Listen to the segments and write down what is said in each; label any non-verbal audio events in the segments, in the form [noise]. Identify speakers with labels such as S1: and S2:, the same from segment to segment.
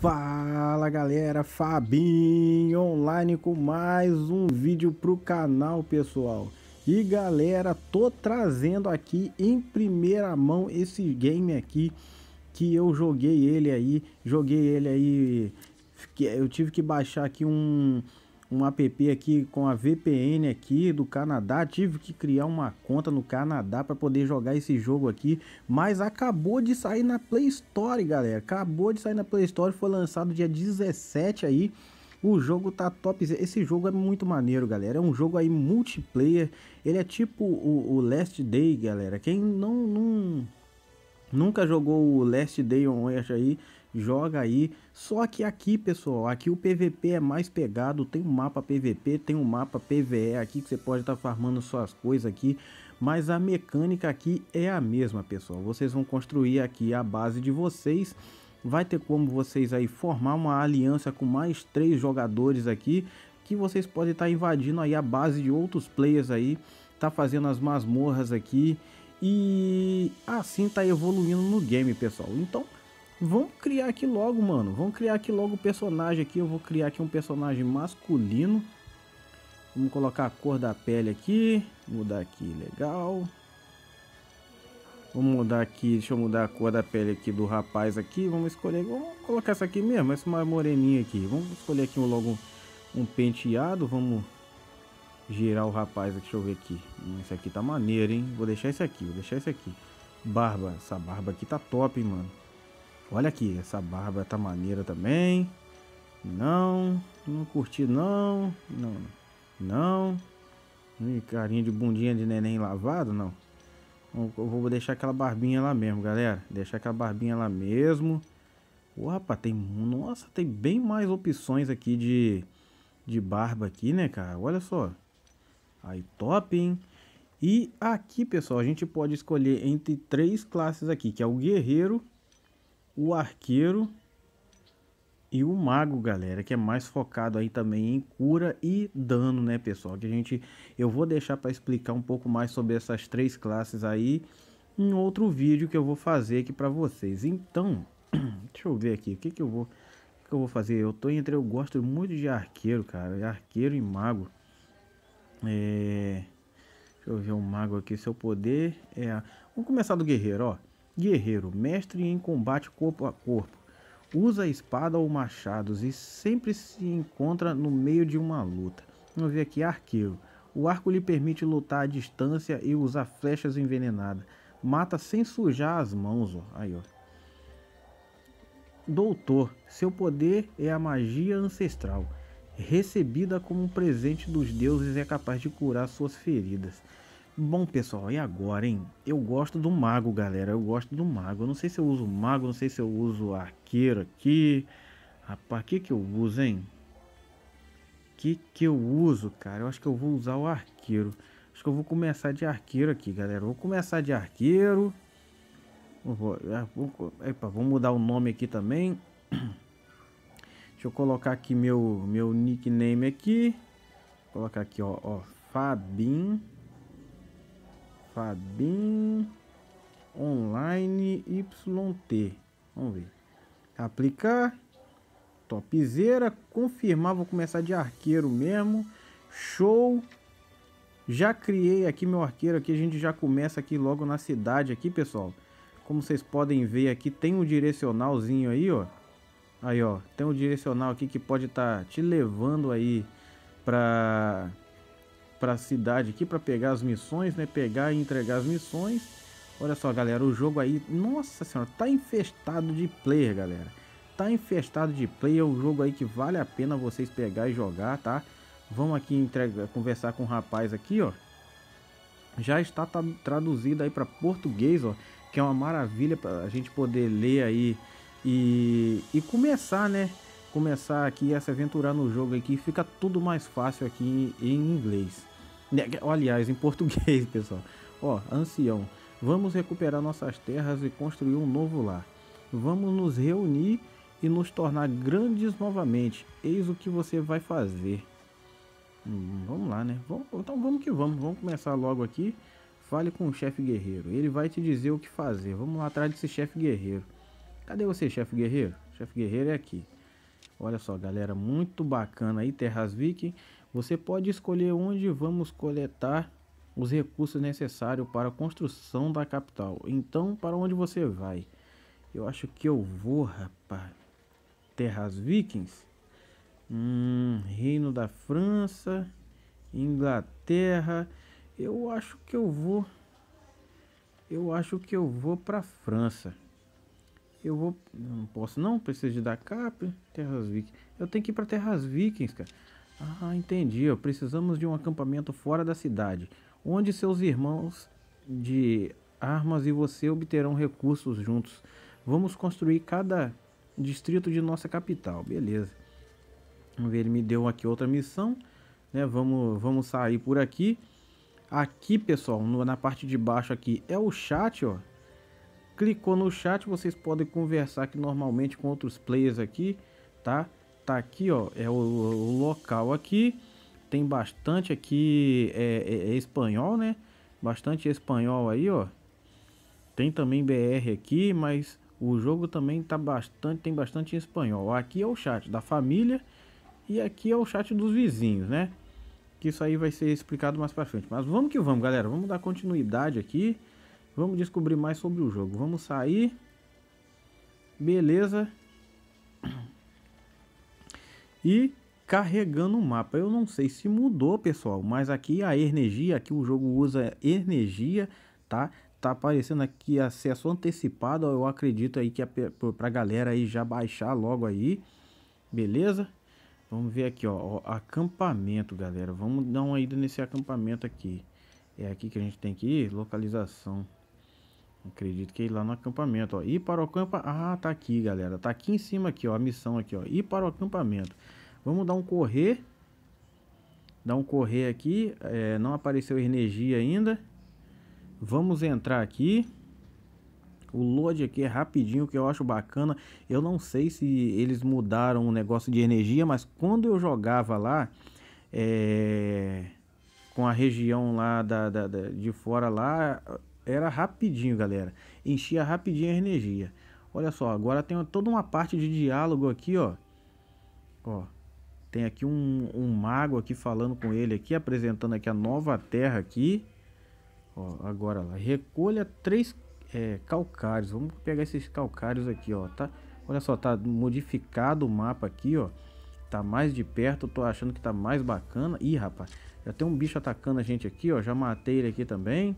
S1: Fala galera, Fabinho online com mais um vídeo para o canal pessoal E galera, tô trazendo aqui em primeira mão esse game aqui Que eu joguei ele aí, joguei ele aí Eu tive que baixar aqui um, um app aqui com a VPN aqui do Canadá. Tive que criar uma conta no Canadá para poder jogar esse jogo aqui, mas acabou de sair na Play Store, galera. Acabou de sair na Play Store, foi lançado dia 17 aí. O jogo tá top. Esse jogo é muito maneiro, galera. É um jogo aí multiplayer. Ele é tipo o, o Last Day, galera. Quem não, não nunca jogou o Last Day on Earth aí, joga aí. Só que aqui, pessoal, aqui o PVP é mais pegado, tem um mapa PVP, tem um mapa PVE aqui que você pode estar tá farmando suas coisas aqui, mas a mecânica aqui é a mesma, pessoal. Vocês vão construir aqui a base de vocês, vai ter como vocês aí formar uma aliança com mais três jogadores aqui, que vocês podem estar tá invadindo aí a base de outros players aí, tá fazendo as masmorras aqui, e assim tá evoluindo no game, pessoal. Então, Vamos criar aqui logo, mano. Vamos criar aqui logo o personagem aqui. Eu vou criar aqui um personagem masculino. Vamos colocar a cor da pele aqui. Mudar aqui, legal. Vamos mudar aqui, deixa eu mudar a cor da pele aqui do rapaz aqui. Vamos escolher, vamos colocar essa aqui mesmo, essa é mais moreninha aqui. Vamos escolher aqui um, logo um penteado. Vamos girar o rapaz aqui, deixa eu ver aqui. Hum, esse aqui tá maneiro, hein? Vou deixar esse aqui, vou deixar esse aqui. Barba, essa barba aqui tá top, hein, mano. Olha aqui, essa barba tá maneira também. Não, não curti não. Não, não. carinha de bundinha de neném lavado, não. Eu vou deixar aquela barbinha lá mesmo, galera. Deixar aquela barbinha lá mesmo. Opa, tem... Nossa, tem bem mais opções aqui de, de barba aqui, né, cara? Olha só. Aí, top, hein? E aqui, pessoal, a gente pode escolher entre três classes aqui, que é o guerreiro o arqueiro e o mago, galera, que é mais focado aí também em cura e dano, né, pessoal? Que a gente eu vou deixar para explicar um pouco mais sobre essas três classes aí em outro vídeo que eu vou fazer aqui para vocês. Então, [clears throat] deixa eu ver aqui, o que que eu vou que eu vou fazer? Eu tô entre eu gosto muito de arqueiro, cara, arqueiro e mago. É Deixa eu ver o um mago aqui, seu poder é Vamos começar do guerreiro, ó. Guerreiro, mestre em combate corpo a corpo. Usa espada ou machados e sempre se encontra no meio de uma luta. Vamos ver aqui, arqueiro. O arco lhe permite lutar à distância e usar flechas envenenadas. Mata sem sujar as mãos, ó. Aí, ó. Doutor, seu poder é a magia ancestral. Recebida como um presente dos deuses, é capaz de curar suas feridas. Bom, pessoal, e agora, hein? Eu gosto do mago, galera. Eu gosto do mago. Eu não sei se eu uso mago, não sei se eu uso arqueiro aqui. Rapaz, o que que eu uso, hein? que que eu uso, cara? Eu acho que eu vou usar o arqueiro. Acho que eu vou começar de arqueiro aqui, galera. vou começar de arqueiro. vou, é, vou, epa, vou mudar o nome aqui também. [clears throat] Deixa eu colocar aqui meu, meu nickname aqui. Vou colocar aqui, ó, ó Fabinho. Fabim Online YT. Vamos ver. Aplicar. Topzera. Confirmar. Vou começar de arqueiro mesmo. Show. Já criei aqui meu arqueiro aqui. A gente já começa aqui logo na cidade aqui, pessoal. Como vocês podem ver aqui, tem um direcionalzinho aí, ó. Aí, ó. Tem um direcional aqui que pode estar tá te levando aí para para a cidade aqui para pegar as missões, né? Pegar e entregar as missões. Olha só, galera, o jogo aí, nossa senhora, tá infestado de player, galera. Tá infestado de player, é um jogo aí que vale a pena vocês pegar e jogar, tá? Vamos aqui entregar, conversar com o um rapaz aqui, ó. Já está traduzido aí para português, ó, que é uma maravilha para a gente poder ler aí e, e começar, né? começar aqui a se aventurar no jogo aqui, fica tudo mais fácil aqui em inglês. Aliás, em português, [laughs] pessoal. Ó, ancião, vamos recuperar nossas terras e construir um novo lar. Vamos nos reunir e nos tornar grandes novamente. Eis o que você vai fazer. Hum, vamos lá, né? Vamos, então vamos que vamos. Vamos começar logo aqui. Fale com o chefe guerreiro. Ele vai te dizer o que fazer. Vamos lá atrás desse chefe guerreiro. Cadê você, chefe guerreiro? Chefe guerreiro é aqui. Olha só, galera, muito bacana aí, Terras Viking. Você pode escolher onde vamos coletar os recursos necessários para a construção da capital. Então, para onde você vai? Eu acho que eu vou, rapaz. Terras Vikings? Hum, Reino da França, Inglaterra. Eu acho que eu vou. Eu acho que eu vou para França. Eu vou. Não posso não, preciso de Dakar, Terras Vikings. Eu tenho que ir para Terras Vikings, cara. Ah, entendi. Ó. Precisamos de um acampamento fora da cidade, onde seus irmãos de armas e você obterão recursos juntos. Vamos construir cada distrito de nossa capital. Beleza. Vamos ver, ele me deu aqui outra missão. Né? Vamos, vamos sair por aqui. Aqui, pessoal, no, na parte de baixo aqui é o chat, ó. Clicou no chat, vocês podem conversar aqui normalmente com outros players aqui, tá? Tá aqui, ó, é o, o local aqui. Tem bastante aqui é, é, é espanhol, né? Bastante espanhol aí, ó. Tem também BR aqui, mas o jogo também tá bastante, tem bastante espanhol. Aqui é o chat da família e aqui é o chat dos vizinhos, né? Que isso aí vai ser explicado mais para frente. Mas vamos que vamos, galera. Vamos dar continuidade aqui. Vamos descobrir mais sobre o jogo. Vamos sair. Beleza. E carregando o mapa. Eu não sei se mudou, pessoal, mas aqui a energia, aqui o jogo usa energia, tá? Tá aparecendo aqui acesso antecipado, eu acredito aí que é pra galera aí já baixar logo aí. Beleza? Vamos ver aqui, ó, acampamento, galera. Vamos dar uma ida nesse acampamento aqui. É aqui que a gente tem que ir, localização. Acredito que é lá no acampamento, ó. Ir para o acampamento. Ah, tá aqui, galera. Tá aqui em cima aqui, ó. A missão aqui, ó. Ir para o acampamento. Vamos dar um correr. Dar um correr aqui. É, não apareceu energia ainda. Vamos entrar aqui. O load aqui é rapidinho, que eu acho bacana. Eu não sei se eles mudaram o negócio de energia, mas quando eu jogava lá, é, com a região lá da, da, da, de fora lá, era rapidinho, galera. Enchia rapidinho a energia. Olha só, agora tem toda uma parte de diálogo aqui, ó. Ó, tem aqui um, um mago aqui falando com ele aqui, apresentando aqui a nova terra aqui. Ó, agora lá, recolha três é, calcários. Vamos pegar esses calcários aqui, ó, tá? Olha só, tá modificado o mapa aqui, ó. Tá mais de perto, tô achando que tá mais bacana. Ih, rapaz, já tem um bicho atacando a gente aqui, ó. Já matei ele aqui também.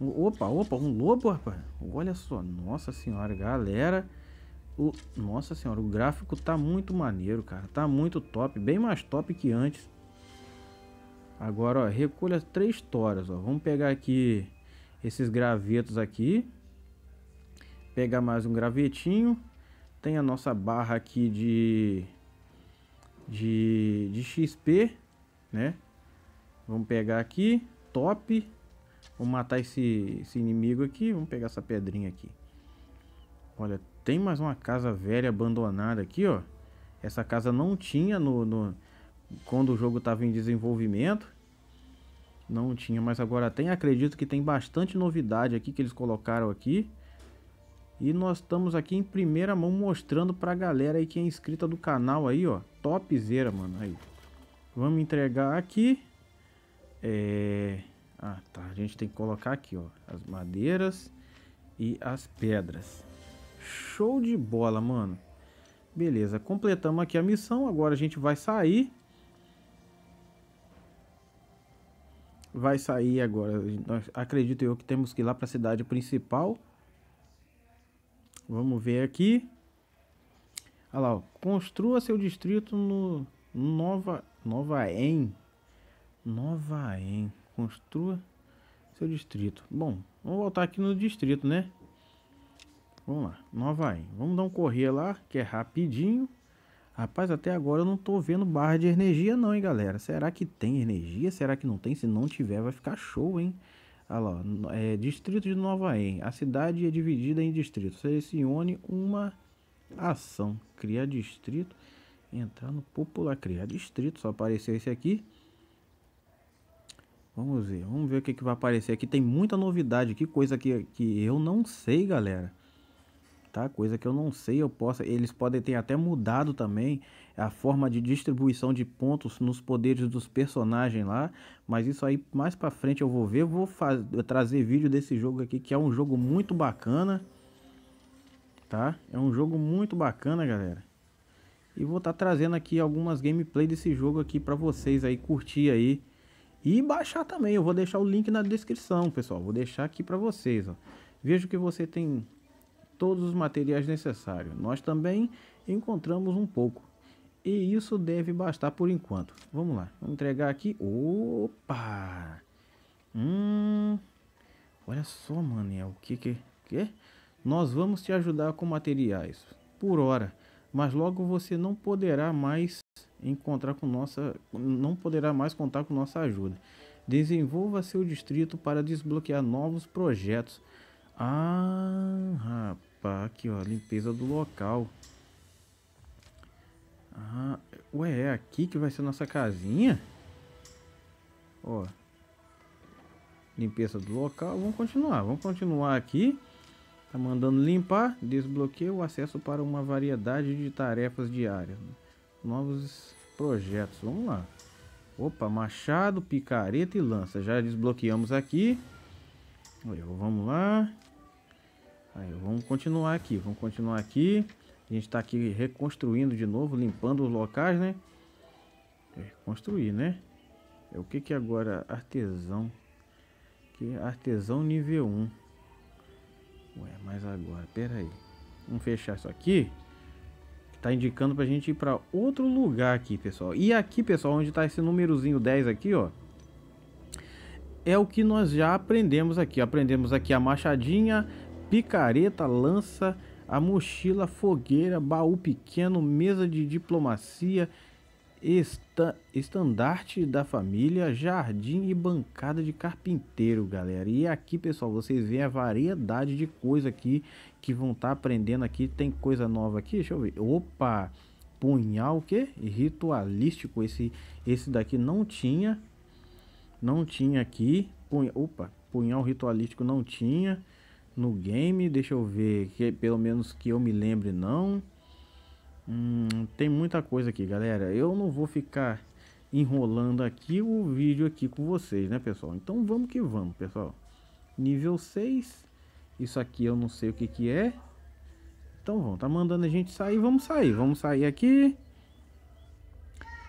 S1: Opa, opa, um lobo, rapaz. Olha só, nossa senhora, galera. O, nossa senhora, o gráfico tá muito maneiro, cara. Tá muito top, bem mais top que antes. Agora, ó, recolha três toras, ó. Vamos pegar aqui esses gravetos aqui. Pegar mais um gravetinho. Tem a nossa barra aqui de... De, de XP, né? Vamos pegar aqui, top Vamos matar esse, esse inimigo aqui. Vamos pegar essa pedrinha aqui. Olha, tem mais uma casa velha abandonada aqui, ó. Essa casa não tinha no, no quando o jogo estava em desenvolvimento. Não tinha, mas agora tem. Acredito que tem bastante novidade aqui que eles colocaram aqui. E nós estamos aqui em primeira mão mostrando pra galera aí que é inscrita do canal aí, ó. Topzera, mano. Aí. Vamos entregar aqui. É... Ah, tá. A gente tem que colocar aqui, ó. As madeiras e as pedras. Show de bola, mano. Beleza, completamos aqui a missão. Agora a gente vai sair. Vai sair agora. acredito eu que temos que ir lá para a cidade principal. Vamos ver aqui. Olha lá, ó. construa seu distrito no Nova Nova Em. Nova Em. Construa seu distrito. Bom, vamos voltar aqui no distrito, né? Vamos lá, Nova Aim. Vamos dar um correr lá, que é rapidinho. Rapaz, até agora eu não tô vendo barra de energia não, hein, galera. Será que tem energia? Será que não tem? Se não tiver, vai ficar show, hein? Olha lá, é, distrito de Nova Em. A cidade é dividida em distritos. Selecione uma ação. Criar distrito. Entrar no popular. Criar distrito. Só apareceu esse aqui. Vamos ver, vamos ver o que, que vai aparecer aqui. Tem muita novidade, aqui coisa que, que eu não sei, galera. Tá? Coisa que eu não sei, eu posso. Eles podem ter até mudado também a forma de distribuição de pontos nos poderes dos personagens lá. Mas isso aí mais pra frente eu vou ver. Vou faz, trazer vídeo desse jogo aqui, que é um jogo muito bacana. Tá? É um jogo muito bacana, galera. E vou estar tá trazendo aqui algumas gameplay desse jogo aqui pra vocês aí curtir aí e baixar também, eu vou deixar o link na descrição, pessoal. Vou deixar aqui para vocês, ó. Vejo que você tem todos os materiais necessários. Nós também encontramos um pouco. E isso deve bastar por enquanto. Vamos lá, vamos entregar aqui. Opa! Hum, olha só, mané, o que que... que? Nós vamos te ajudar com materiais, por hora. Mas logo você não poderá mais encontrar com nossa, não poderá mais contar com nossa ajuda. Desenvolva seu distrito para desbloquear novos projetos. Ah, rapaz, aqui ó, limpeza do local. Ah, ué, é aqui que vai ser nossa casinha? Ó, limpeza do local, vamos continuar, vamos continuar aqui. Tá mandando limpar, desbloqueia o acesso para uma variedade de tarefas diárias. Novos projetos. Vamos lá. Opa, machado, picareta e lança. Já desbloqueamos aqui. Aí, vamos lá. Aí, vamos continuar aqui. Vamos continuar aqui. A gente está aqui reconstruindo de novo, limpando os locais, né? Reconstruir, é, né? É o que que agora? Artesão. Que artesão nível 1. Ué, mas agora, pera aí. Vamos fechar isso aqui. Tá indicando pra gente ir pra outro lugar aqui, pessoal. E aqui, pessoal, onde tá esse númerozinho 10 aqui, ó. É o que nós já aprendemos aqui. Aprendemos aqui a machadinha, picareta, lança, a mochila, fogueira, baú pequeno, mesa de diplomacia esta, estandarte da família, jardim e bancada de carpinteiro, galera. E aqui, pessoal, vocês veem a variedade de coisa aqui que vão estar tá aprendendo aqui. Tem coisa nova aqui, deixa eu ver. Opa, punhal o quê? Ritualístico, esse, esse daqui não tinha. Não tinha aqui. Punha, opa, punhal ritualístico não tinha no game. Deixa eu ver, que pelo menos que eu me lembre não. Hum, tem muita coisa aqui, galera. Eu não vou ficar enrolando aqui o vídeo aqui com vocês, né, pessoal? Então vamos que vamos, pessoal. Nível 6. Isso aqui eu não sei o que que é. Então vamos tá mandando a gente sair, vamos sair. Vamos sair aqui.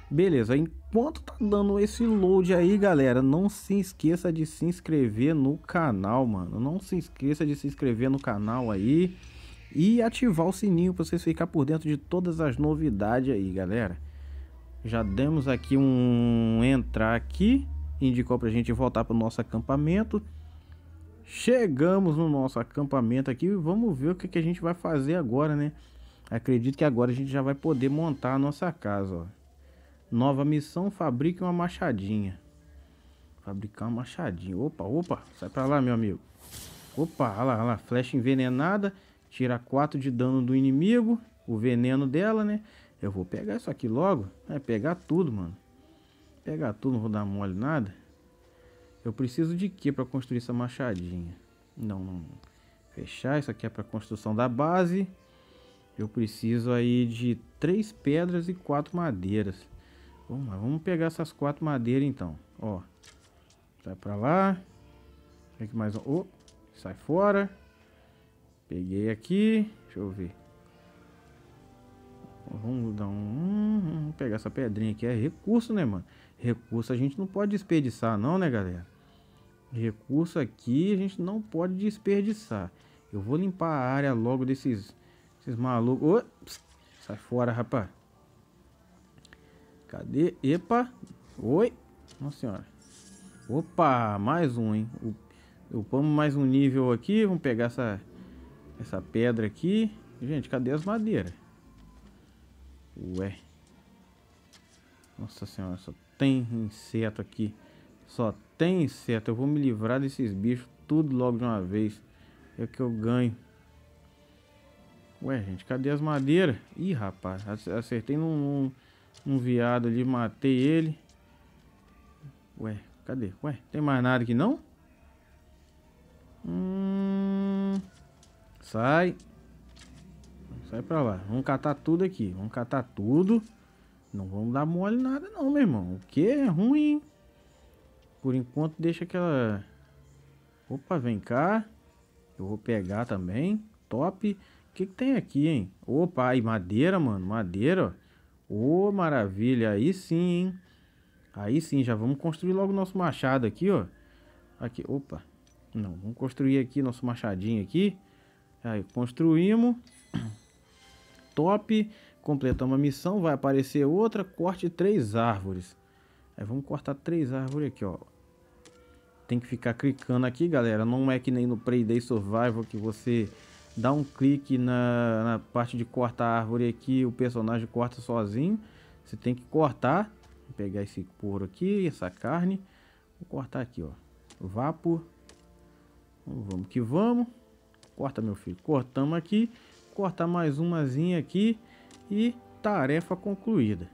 S1: Beleza, enquanto tá dando esse load aí, galera, não se esqueça de se inscrever no canal, mano. Não se esqueça de se inscrever no canal aí e ativar o sininho para vocês ficar por dentro de todas as novidades aí, galera. Já demos aqui um entrar aqui, indicou para a gente voltar para o nosso acampamento. Chegamos no nosso acampamento aqui e vamos ver o que, que a gente vai fazer agora, né? Acredito que agora a gente já vai poder montar a nossa casa, ó. Nova missão, fabrique uma machadinha. Fabricar uma machadinha. Opa, opa, sai pra lá, meu amigo. Opa, olha lá, olha lá, flecha envenenada. Tira 4 de dano do inimigo. O veneno dela, né? Eu vou pegar isso aqui logo. Vai né? pegar tudo, mano. Pegar tudo, não vou dar mole nada. Eu preciso de que para construir essa machadinha? Não, não. Fechar, isso aqui é para construção da base. Eu preciso aí de três pedras e quatro madeiras. Vamos lá, vamos pegar essas quatro madeiras então. Ó, sai pra lá. que mais um. Oh, sai fora. Peguei aqui. Deixa eu ver. Vamos dar um... Vamos pegar essa pedrinha aqui. É recurso, né, mano? Recurso a gente não pode desperdiçar, não, né, galera? Recurso aqui a gente não pode desperdiçar. Eu vou limpar a área logo desses... Esses malucos... Oh, sai fora, rapaz. Cadê? Epa. Oi. Nossa senhora. Opa, mais um, hein? Upamos mais um nível aqui. Vamos pegar essa essa pedra aqui. Gente, cadê as madeiras? Ué. Nossa senhora, só tem inseto aqui. Só tem inseto. Eu vou me livrar desses bichos tudo logo de uma vez. É o que eu ganho. Ué, gente, cadê as madeiras? Ih, rapaz, acertei num, num, num viado ali, matei ele. Ué, cadê? Ué, tem mais nada aqui não? Hum... Sai. Sai pra lá. Vamos catar tudo aqui. Vamos catar tudo. Não vamos dar mole nada não, meu irmão. O que é ruim, Por enquanto deixa aquela... Opa, vem cá. Eu vou pegar também. Top. O que, que tem aqui, hein? Opa, aí madeira, mano. Madeira, ó. Ô, oh, maravilha. Aí sim, hein? Aí sim, já vamos construir logo nosso machado aqui, ó. Aqui, opa. Não, vamos construir aqui nosso machadinho aqui. Aí, construímos. Top. Completamos a missão, vai aparecer outra. Corte três árvores. Aí vamos cortar três árvores aqui, ó. Tem que ficar clicando aqui, galera. Não é que nem no Prey Day Survival que você dá um clique na, na parte de cortar árvore aqui o personagem corta sozinho. Você tem que cortar. Vou pegar esse couro aqui, essa carne. Vou cortar aqui, ó. Vapor. Vamos que vamos. Corta, meu filho. Cortamos aqui. Corta mais umazinha aqui. E tarefa concluída.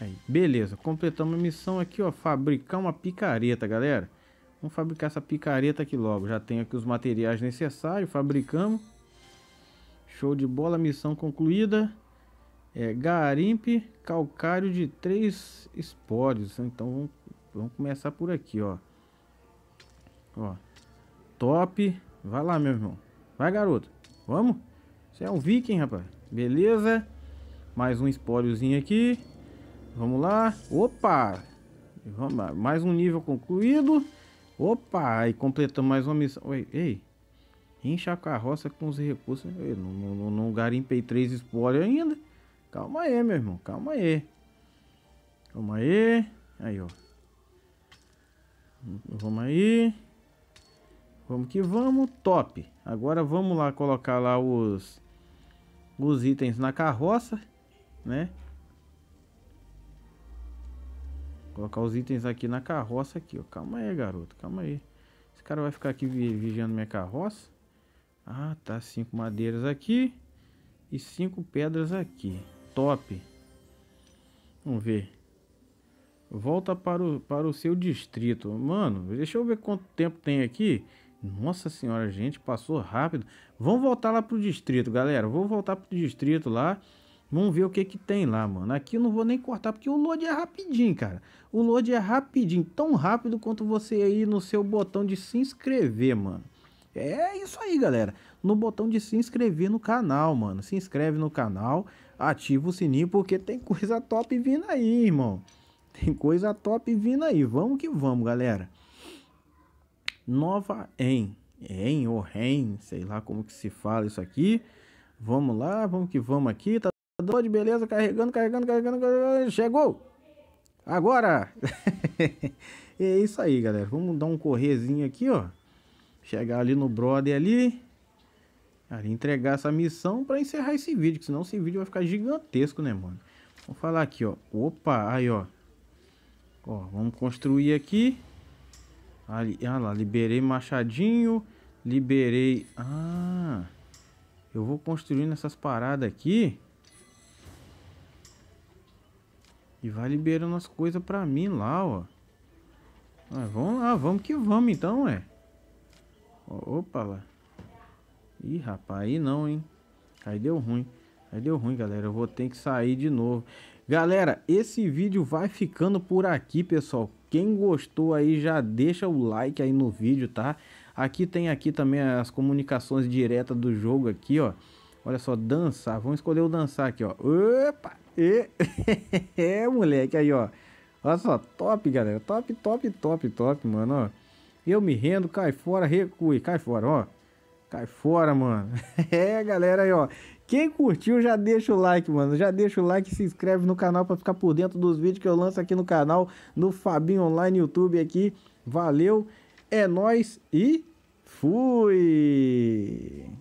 S1: Aí, beleza. Completamos a missão aqui, ó. Fabricar uma picareta, galera. Vamos fabricar essa picareta aqui logo. Já tenho aqui os materiais necessários. Fabricamos. Show de bola. Missão concluída. É, garimpe calcário de três espólios. Então, vamos, vamos começar por aqui, ó. Ó, top. Vai lá, meu irmão. Vai, garoto. Vamos? Você é um viking, rapaz. Beleza. Mais um espóliozinho aqui. Vamos lá. Opa! Vamos lá. Mais um nível concluído. Opa! E completamos mais uma missão. ei. Encha a carroça com os recursos. Ei, não, não, não garimpei três espólios ainda. Calma aí, meu irmão. Calma aí. Calma aí. Aí, ó. Vamos aí. Vamos que vamos, top. Agora vamos lá colocar lá os, os itens na carroça, né? Colocar os itens aqui na carroça aqui, ó. Calma aí, garoto, calma aí. Esse cara vai ficar aqui vigiando minha carroça. Ah, tá. Cinco madeiras aqui e cinco pedras aqui. Top. Vamos ver. Volta para o, para o seu distrito. Mano, deixa eu ver quanto tempo tem aqui. Nossa senhora, gente, passou rápido. Vamos voltar lá pro distrito, galera. Vou voltar pro distrito lá. Vamos ver o que que tem lá, mano. Aqui eu não vou nem cortar, porque o load é rapidinho, cara. O load é rapidinho, tão rápido quanto você aí no seu botão de se inscrever, mano. É isso aí, galera. No botão de se inscrever no canal, mano. Se inscreve no canal, ativa o sininho, porque tem coisa top vindo aí, irmão. Tem coisa top vindo aí. Vamos que vamos, galera. Nova em em ou REM, sei lá como que se fala isso aqui. Vamos lá, vamos que vamos aqui. Tá dando de beleza, carregando, carregando, carregando, carregando. Chegou! Agora! [laughs] é isso aí, galera. Vamos dar um correzinho aqui, ó. Chegar ali no brother ali. Ali entregar essa missão para encerrar esse vídeo, que senão esse vídeo vai ficar gigantesco, né, mano? Vou falar aqui, ó. Opa, aí, ó. Ó, vamos construir aqui. Ali, ah lá, liberei machadinho, liberei... Ah, eu vou construindo essas paradas aqui. E vai liberando as coisas pra mim lá, ó. Ah, vamos lá, vamos que vamos então, é. Opa lá. Ih, rapaz, aí não, hein. Aí deu ruim. Aí deu ruim, galera. Eu vou ter que sair de novo. Galera, esse vídeo vai ficando por aqui, pessoal. Quem gostou aí já deixa o like aí no vídeo, tá? Aqui tem aqui também as comunicações diretas do jogo aqui, ó. Olha só, dançar. Vamos escolher o dançar aqui, ó. Opa! E... [laughs] é, moleque, aí, ó. Olha só, top, galera. Top, top, top, top, mano, ó. Eu me rendo, cai fora, recue, cai fora, ó. Cai fora, mano. [laughs] É, galera aí, ó. Quem curtiu, já deixa o like, mano. Já deixa o like, se inscreve no canal para ficar por dentro dos vídeos que eu lanço aqui no canal, no Fabinho Online YouTube aqui. Valeu, é nós e fui!